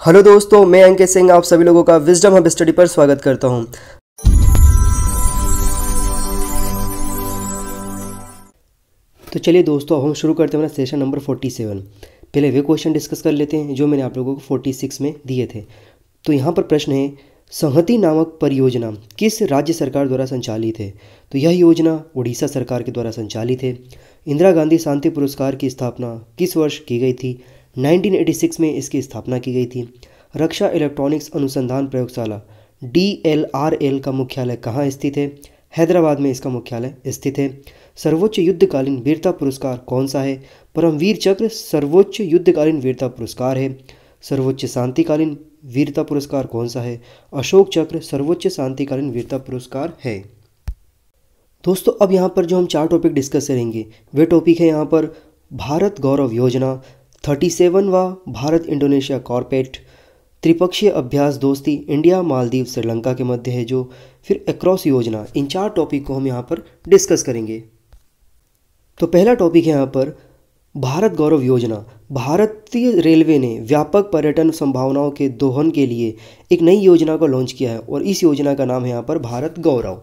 hello दोस्तों मैं अंकित सिंह आप सभी लोगों का विजडम हब स्टडी पर स्वागत करता हूं तो चलिए दोस्तों अब हम शुरू करते हैं सेशन नंबर 47 पहले वे क्वेश्चन डिस्कस कर लेते हैं जो मैंने आप लोगों को 46 में दिए थे तो यहाँ पर प्रश्न है संहति नामक परियोजना किस राज्य सरकार द्वारा संचालित है तो यह योजना उड़ीसा सरकार के द्वारा संचालित है इंदिरा गांधी शांति पुरस्कार की स्थापना किस वर्ष की गई थी 1986 में इसकी स्थापना की गई थी रक्षा इलेक्ट्रॉनिक्स अनुसंधान प्रयोगशाला डी एल एल आर का मुख्यालय कहाँ स्थित है हैदराबाद में इसका मुख्यालय स्थित है सर्वोच्च युद्धकालीन वीरता पुरस्कार कौन सा है परमवीर चक्र सर्वोच्च युद्धकालीन वीरता पुरस्कार है सर्वोच्च शांतिकालीन वीरता पुरस्कार कौन सा है अशोक चक्र सर्वोच्च शांतिकालीन वीरता पुरस्कार है दोस्तों अब यहाँ पर जो हम चार टॉपिक डिस्कस करेंगे वे टॉपिक है यहाँ पर भारत गौरव योजना थर्टी सेवनवा भारत इंडोनेशिया कॉरपेट त्रिपक्षीय अभ्यास दोस्ती इंडिया मालदीव श्रीलंका के मध्य है जो फिर एक योजना इन चार टॉपिक को हम यहाँ पर डिस्कस करेंगे तो पहला टॉपिक है यहाँ पर भारत गौरव योजना भारतीय रेलवे ने व्यापक पर्यटन संभावनाओं के दोहन के लिए एक नई योजना को लॉन्च किया है और इस योजना का नाम है यहाँ पर भारत गौरव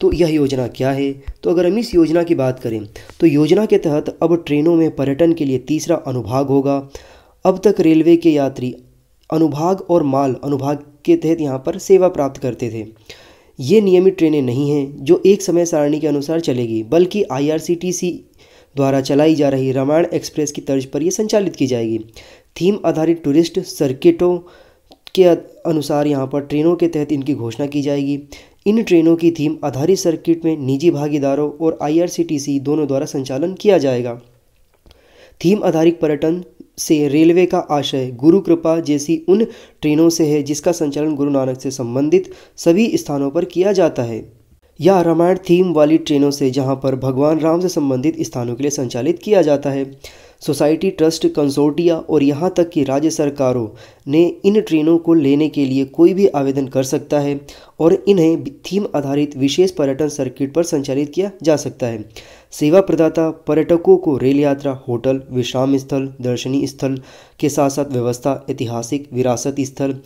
तो यह योजना क्या है तो अगर हम इस योजना की बात करें तो योजना के तहत अब ट्रेनों में पर्यटन के लिए तीसरा अनुभाग होगा अब तक रेलवे के यात्री अनुभाग और माल अनुभाग के तहत यहाँ पर सेवा प्राप्त करते थे ये नियमित ट्रेनें नहीं हैं जो एक समय सारणी के अनुसार चलेगी बल्कि आईआरसीटीसी द्वारा चलाई जा रही रामायण एक्सप्रेस की तर्ज पर यह संचालित की जाएगी थीम आधारित टूरिस्ट सर्किटों के अनुसार यहाँ पर ट्रेनों के तहत इनकी घोषणा की जाएगी इन ट्रेनों की थीम आधारित सर्किट में निजी भागीदारों और आईआरसीटीसी दोनों द्वारा संचालन किया जाएगा थीम आधारित पर्यटन से रेलवे का आशय गुरु कृपा जैसी उन ट्रेनों से है जिसका संचालन गुरु नानक से संबंधित सभी स्थानों पर किया जाता है या रामायण थीम वाली ट्रेनों से जहां पर भगवान राम से संबंधित स्थानों के लिए संचालित किया जाता है सोसाइटी ट्रस्ट कंसोर्टिया और यहाँ तक कि राज्य सरकारों ने इन ट्रेनों को लेने के लिए कोई भी आवेदन कर सकता है और इन्हें थीम आधारित विशेष पर्यटन सर्किट पर संचालित किया जा सकता है सेवा प्रदाता पर्यटकों को रेल यात्रा होटल विश्राम स्थल दर्शनीय स्थल के साथ साथ व्यवस्था ऐतिहासिक विरासत स्थल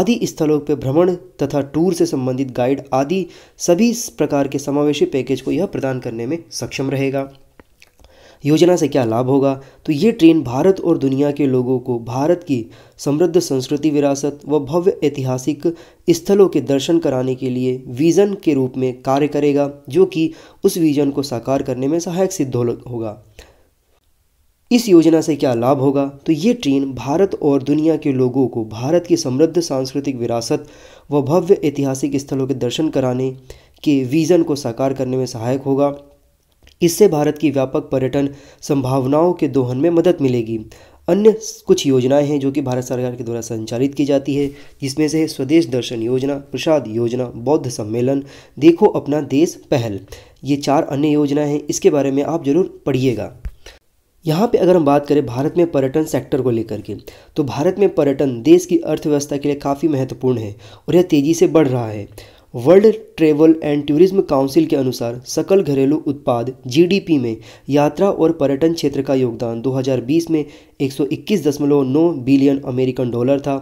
आदि स्थलों पर भ्रमण तथा टूर से संबंधित गाइड आदि सभी प्रकार के समावेशी पैकेज को यह प्रदान करने में सक्षम रहेगा योजना से क्या लाभ होगा तो ये ट्रेन भारत और दुनिया के लोगों को भारत की समृद्ध संस्कृति विरासत व भव्य ऐतिहासिक स्थलों के दर्शन कराने के लिए विज़न के रूप में कार्य करेगा जो कि उस विज़न को साकार करने में सहायक सिद्ध होगा इस योजना से क्या लाभ होगा तो ये ट्रेन भारत और दुनिया के लोगों को भारत की समृद्ध सांस्कृतिक विरासत व भव्य ऐतिहासिक स्थलों के दर्शन कराने के विज़न को साकार करने में सहायक होगा इससे भारत की व्यापक पर्यटन संभावनाओं के दोहन में मदद मिलेगी अन्य कुछ योजनाएं हैं जो कि भारत सरकार के द्वारा संचालित की जाती है जिसमें से स्वदेश दर्शन योजना प्रसाद योजना बौद्ध सम्मेलन देखो अपना देश पहल ये चार अन्य योजनाएं हैं इसके बारे में आप जरूर पढ़िएगा यहाँ पे अगर हम बात करें भारत में पर्यटन सेक्टर को लेकर के तो भारत में पर्यटन देश की अर्थव्यवस्था के लिए काफ़ी महत्वपूर्ण है और यह तेज़ी से बढ़ रहा है world travel and tourism council के अनुसार सकल घरेलू उत्पाद जीडीपी में यात्रा और पर्यटन क्षेत्र का योगदान 2020 में 121.9 बिलियन अमेरिकन डॉलर था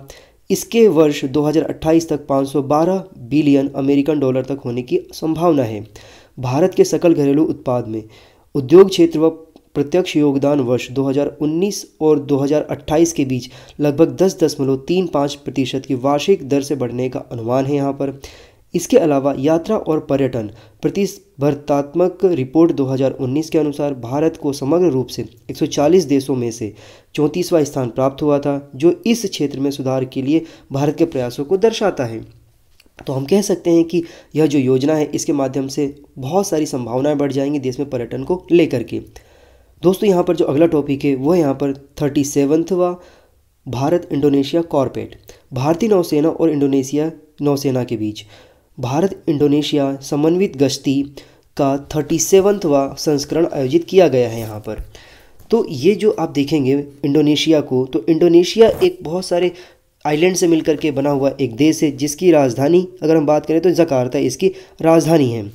इसके वर्ष 2028 तक 512 बिलियन अमेरिकन डॉलर तक होने की संभावना है भारत के सकल घरेलू उत्पाद में उद्योग क्षेत्र व प्रत्यक्ष योगदान वर्ष 2019 और 2028 के बीच लगभग दस दशमलव तीन पाँच प्रतिशत की वार्षिक दर से बढ़ने का अनुमान है यहाँ पर इसके अलावा यात्रा और पर्यटन प्रतिस्पर्धात्मक रिपोर्ट 2019 के अनुसार भारत को समग्र रूप से 140 देशों में से चौंतीसवां स्थान प्राप्त हुआ था जो इस क्षेत्र में सुधार के लिए भारत के प्रयासों को दर्शाता है तो हम कह सकते हैं कि यह जो योजना है इसके माध्यम से बहुत सारी संभावनाएं बढ़ जाएंगी देश में पर्यटन को लेकर के दोस्तों यहाँ पर जो अगला टॉपिक है वह यहाँ पर थर्टी सेवन्थवा भारत इंडोनेशिया कॉरपेट भारतीय नौसेना और इंडोनेशिया नौसेना के बीच भारत इंडोनेशिया समन्वित गश्ती का थर्टी सेवन्थवा संस्करण आयोजित किया गया है यहाँ पर तो ये जो आप देखेंगे इंडोनेशिया को तो इंडोनेशिया एक बहुत सारे आइलैंड से मिलकर के बना हुआ एक देश है जिसकी राजधानी अगर हम बात करें तो जकार्ता इसकी राजधानी है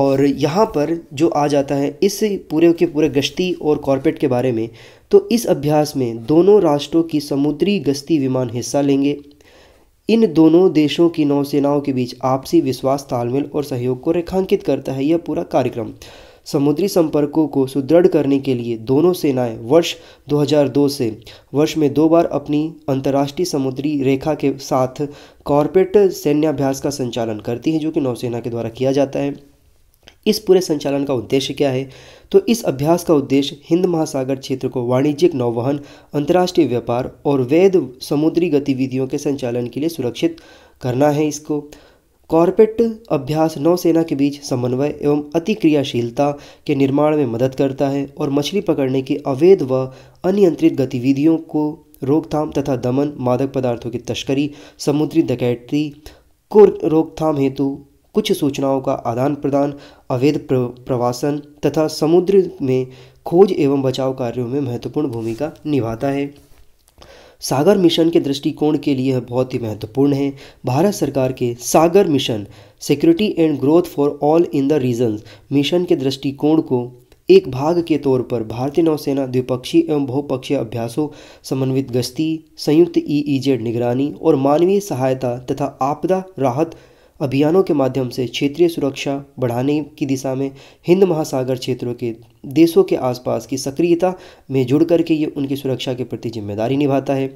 और यहाँ पर जो आ जाता है इस पूरे के पूरे गश्ती और कॉरपोरेट के बारे में तो इस अभ्यास में दोनों राष्ट्रों की समुद्री गश्ती विमान हिस्सा लेंगे इन दोनों देशों की नौसेनाओं के बीच आपसी विश्वास तालमेल और सहयोग को रेखांकित करता है यह पूरा कार्यक्रम समुद्री संपर्कों को सुदृढ़ करने के लिए दोनों सेनाएं वर्ष 2002 से वर्ष में दो बार अपनी अंतर्राष्ट्रीय समुद्री रेखा के साथ कॉरपोरेट सैन्याभ्यास का संचालन करती हैं जो कि नौसेना के द्वारा किया जाता है इस पूरे संचालन का उद्देश्य क्या है तो इस अभ्यास का उद्देश्य हिंद महासागर क्षेत्र को वाणिज्यिक नौवहन अंतर्राष्ट्रीय व्यापार और वैध समुद्री गतिविधियों के संचालन के लिए सुरक्षित करना है इसको कॉर्पोरेट अभ्यास नौसेना के बीच समन्वय एवं अतिक्रियाशीलता के निर्माण में मदद करता है और मछली पकड़ने की अवैध व अनियंत्रित गतिविधियों को रोकथाम तथा दमन मादक पदार्थों की तस्करी समुद्री डकैती को रोकथाम हेतु कुछ सूचनाओं का आदान प्रदान अवैध प्रवासन तथा समुद्र में खोज एवं बचाव कार्यों में महत्वपूर्ण भूमिका निभाता है सागर मिशन के दृष्टिकोण के लिए बहुत ही महत्वपूर्ण है भारत सरकार के SAGAR mission security and growth for all in the regions mission के दृष्टिकोण को एक भाग के तौर पर भारतीय नौसेना द्विपक्षीय एवं बहुपक्षीय अभ्यासों समन्वित गश्ती संयुक्त ईईजेड e e निगरानी और मानवीय सहायता तथा आपदा राहत अभियानों के माध्यम से क्षेत्रीय सुरक्षा बढ़ाने की दिशा में हिंद महासागर क्षेत्रों के देशों के आसपास की सक्रियता में जुड़ करके ये उनकी सुरक्षा के प्रति जिम्मेदारी निभाता है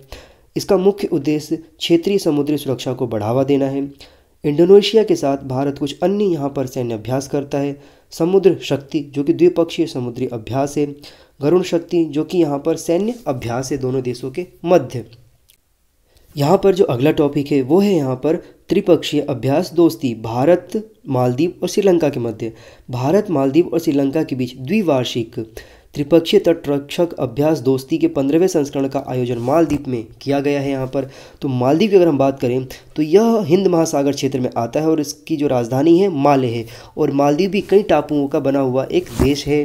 इसका मुख्य उद्देश्य क्षेत्रीय समुद्री सुरक्षा को बढ़ावा देना है इंडोनेशिया के साथ भारत कुछ अन्य यहाँ पर सैन्य अभ्यास करता है समुद्र शक्ति जो कि द्विपक्षीय समुद्री अभ्यास है गरुण शक्ति जो कि यहाँ पर सैन्य अभ्यास है दोनों देशों के मध्य यहाँ पर जो अगला टॉपिक है वो है यहाँ पर त्रिपक्षीय अभ्यास दोस्ती भारत मालदीव और श्रीलंका के मध्य भारत मालदीव और श्रीलंका के बीच द्विवार्षिक त्रिपक्षीय तटरक्षक अभ्यास दोस्ती के पंद्रहवें संस्करण का आयोजन मालदीप में किया गया है यहाँ पर तो मालदीप की अगर हम बात करें तो यह हिंद महासागर क्षेत्र में आता है और इसकी जो राजधानी है माले है और मालदीव भी कई टापुओं का बना हुआ एक देश है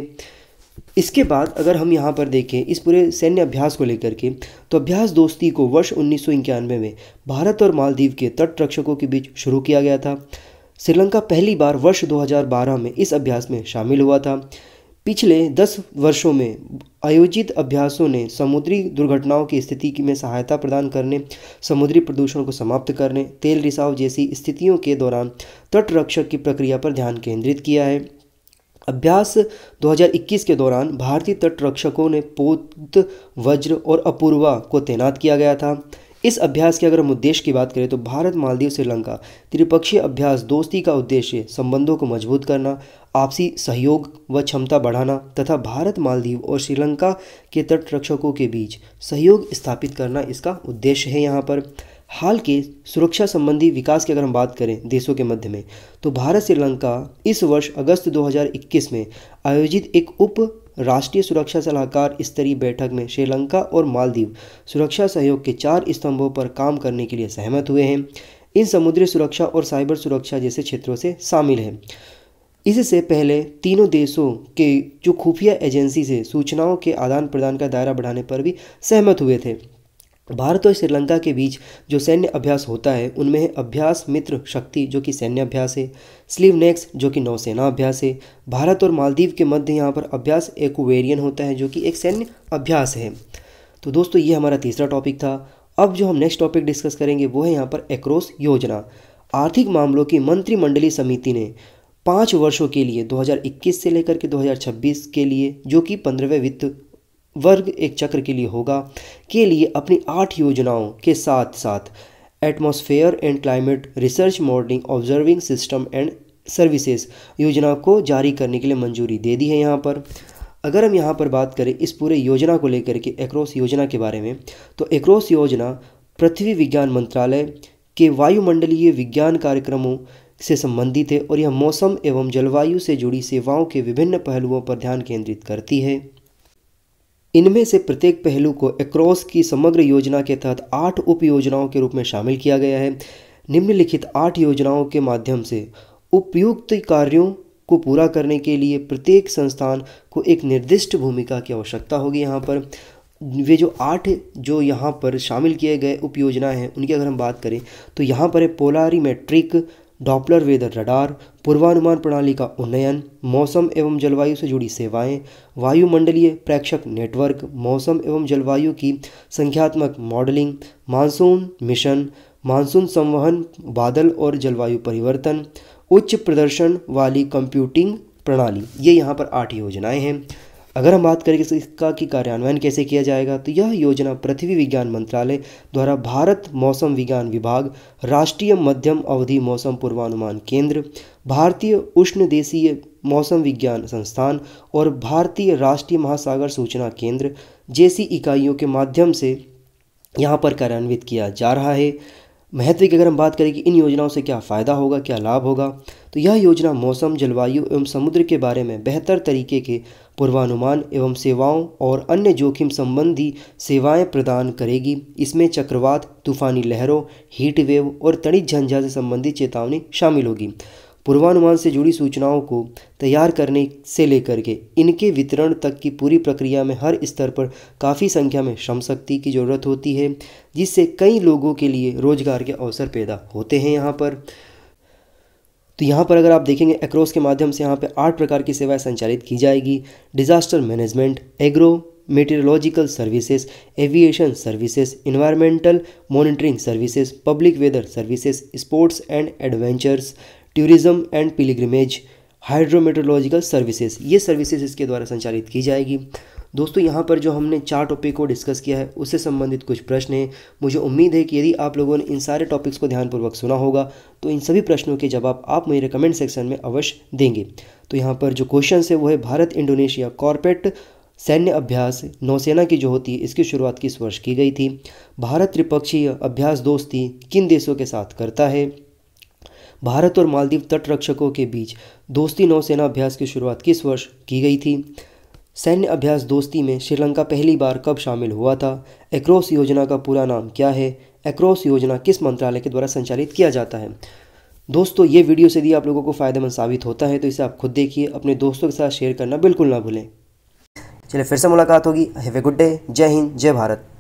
इसके बाद अगर हम यहाँ पर देखें इस पूरे सैन्य अभ्यास को लेकर के तो अभ्यास दोस्ती को वर्ष उन्नीस में भारत और मालदीव के तटरक्षकों के बीच शुरू किया गया था श्रीलंका पहली बार वर्ष 2012 में इस अभ्यास में शामिल हुआ था पिछले दस वर्षों में आयोजित अभ्यासों ने समुद्री दुर्घटनाओं की स्थिति में सहायता प्रदान करने समुद्री प्रदूषण को समाप्त करने तेल रिसाव जैसी स्थितियों के दौरान तटरक्षक की प्रक्रिया पर ध्यान केंद्रित किया है अभ्यास 2021 के दौरान भारतीय तटरक्षकों ने पोत वज्र और अपूर्वा को तैनात किया गया था इस अभ्यास के अगर हम उद्देश्य की बात करें तो भारत मालदीव श्रीलंका त्रिपक्षीय अभ्यास दोस्ती का उद्देश्य संबंधों को मजबूत करना आपसी सहयोग व क्षमता बढ़ाना तथा भारत मालदीव और श्रीलंका के तटरक्षकों के बीच सहयोग स्थापित करना इसका उद्देश्य है यहाँ पर हाल के सुरक्षा संबंधी विकास की अगर हम बात करें देशों के मध्य में तो भारत श्रीलंका इस वर्ष अगस्त 2021 में आयोजित एक उप राष्ट्रीय सुरक्षा सलाहकार स्तरीय बैठक में श्रीलंका और मालदीव सुरक्षा सहयोग के चार स्तंभों पर काम करने के लिए सहमत हुए हैं इन समुद्री सुरक्षा और साइबर सुरक्षा जैसे क्षेत्रों से शामिल हैं इससे पहले तीनों देशों के जो खुफिया एजेंसी से सूचनाओं के आदान प्रदान का दायरा बढ़ाने पर भी सहमत हुए थे भारत और श्रीलंका के बीच जो सैन्य अभ्यास होता है उनमें है अभ्यास मित्र शक्ति जो कि सैन्य अभ्यास है स्लीव नेक्स जो कि नौसेना अभ्यास है भारत और मालदीव के मध्य यहाँ पर अभ्यास एक्वेरियन होता है जो कि एक सैन्य अभ्यास है तो दोस्तों ये हमारा तीसरा टॉपिक था अब जो हम नेक्स्ट टॉपिक डिस्कस करेंगे वो है यहाँ पर एक्रोस योजना आर्थिक मामलों की मंत्रिमंडलीय समिति ने पाँच वर्षों के लिए 2021 से लेकर के 2026 के लिए जो कि पंद्रहवें वित्त वर्ग एक चक्र के लिए होगा के लिए अपनी आठ योजनाओं के साथ साथ atmosphere and climate research modelling observing system and services योजना को जारी करने के लिए मंजूरी दे दी है यहाँ पर अगर हम यहाँ पर बात करें इस पूरे योजना को लेकर के एक्रॉस योजना के बारे में तो एक्रोस योजना पृथ्वी विज्ञान मंत्रालय के वायुमंडलीय विज्ञान कार्यक्रमों से संबंधित है और यह मौसम एवं जलवायु से जुड़ी सेवाओं के विभिन्न पहलुओं पर ध्यान केंद्रित करती है इनमें से प्रत्येक पहलू को एक्रॉस की समग्र योजना के तहत आठ उप योजनाओं के रूप में शामिल किया गया है निम्नलिखित आठ योजनाओं के माध्यम से उपयुक्त कार्यों को पूरा करने के लिए प्रत्येक संस्थान को एक निर्दिष्ट भूमिका की आवश्यकता होगी यहाँ पर वे जो आठ जो यहाँ पर शामिल किए गए योजनाएँ हैं उनकी अगर हम बात करें तो यहाँ पर है मैट्रिक डॉपलर वेदर रडार पूर्वानुमान प्रणाली का उन्नयन मौसम एवं जलवायु से जुड़ी सेवाएं वायुमंडलीय प्रेक्षक नेटवर्क मौसम एवं जलवायु की संख्यात्मक मॉडलिंग मानसून मिशन मानसून संवहन बादल और जलवायु परिवर्तन उच्च प्रदर्शन वाली कंप्यूटिंग प्रणाली ये यहाँ पर आठ योजनाएं हैं अगर हम बात करें कि इसका कि कार्यान्वयन कैसे किया जाएगा तो यह योजना पृथ्वी विज्ञान मंत्रालय द्वारा भारत मौसम विज्ञान विभाग राष्ट्रीय मध्यम अवधि मौसम पूर्वानुमान केंद्र भारतीय उष्ण देशीय मौसम विज्ञान संस्थान और भारतीय राष्ट्रीय महासागर सूचना केंद्र जैसी इकाइयों के माध्यम से यहाँ पर कार्यान्वित किया जा रहा है महत्व की अगर हम बात करें कि इन योजनाओं से क्या फ़ायदा होगा क्या लाभ होगा तो यह योजना मौसम जलवायु एवं समुद्र के बारे में बेहतर तरीके के पूर्वानुमान एवं सेवाओं और अन्य जोखिम संबंधी सेवाएं प्रदान करेगी इसमें चक्रवात तूफानी लहरों हीट वेव और तड़ित झंझा से संबंधित चेतावनी शामिल होगी पूर्वानुमान से जुड़ी सूचनाओं को तैयार करने से लेकर के इनके वितरण तक की पूरी प्रक्रिया में हर स्तर पर काफ़ी संख्या में श्रम शक्ति की ज़रूरत होती है जिससे कई लोगों के लिए रोजगार के अवसर पैदा होते हैं यहाँ पर तो यहाँ पर अगर आप देखेंगे एक्रोस के माध्यम से यहाँ पर आठ प्रकार की सेवाएँ संचालित की जाएगी disaster management agro meteorological services aviation services environmental monitoring services public weather services sports and adventures tourism and pilgrimage hydrometeorological services ये सर्विसेज इसके द्वारा संचालित की जाएगी दोस्तों यहाँ पर जो हमने चार टॉपिक को डिस्कस किया है उससे संबंधित कुछ प्रश्न हैं मुझे उम्मीद है कि यदि आप लोगों ने इन सारे टॉपिक्स को ध्यानपूर्वक सुना होगा तो इन सभी प्रश्नों के जवाब आप मेरे कमेंट सेक्शन में अवश्य देंगे तो यहाँ पर जो क्वेश्चन है वो है भारत इंडोनेशिया कॉरपोरेट सैन्य अभ्यास नौसेना की जो होती है इसकी शुरुआत किस वर्ष की गई थी भारत त्रिपक्षीय अभ्यास दोस्ती किन देशों के साथ करता है भारत और मालदीव तटरक्षकों के बीच दोस्ती नौसेना अभ्यास की शुरुआत किस वर्ष की गई थी सैन्य अभ्यास दोस्ती में श्रीलंका पहली बार कब शामिल हुआ था एक्रॉस योजना का पूरा नाम क्या है एक्रॉस योजना किस मंत्रालय के द्वारा संचालित किया जाता है दोस्तों ये वीडियो से यदि आप लोगों को फ़ायदेमंद साबित होता है तो इसे आप खुद देखिए अपने दोस्तों के साथ शेयर करना बिल्कुल ना भूलें चलिए फिर से मुलाकात होगी हैव ए गुड डे जय हिंद जय भारत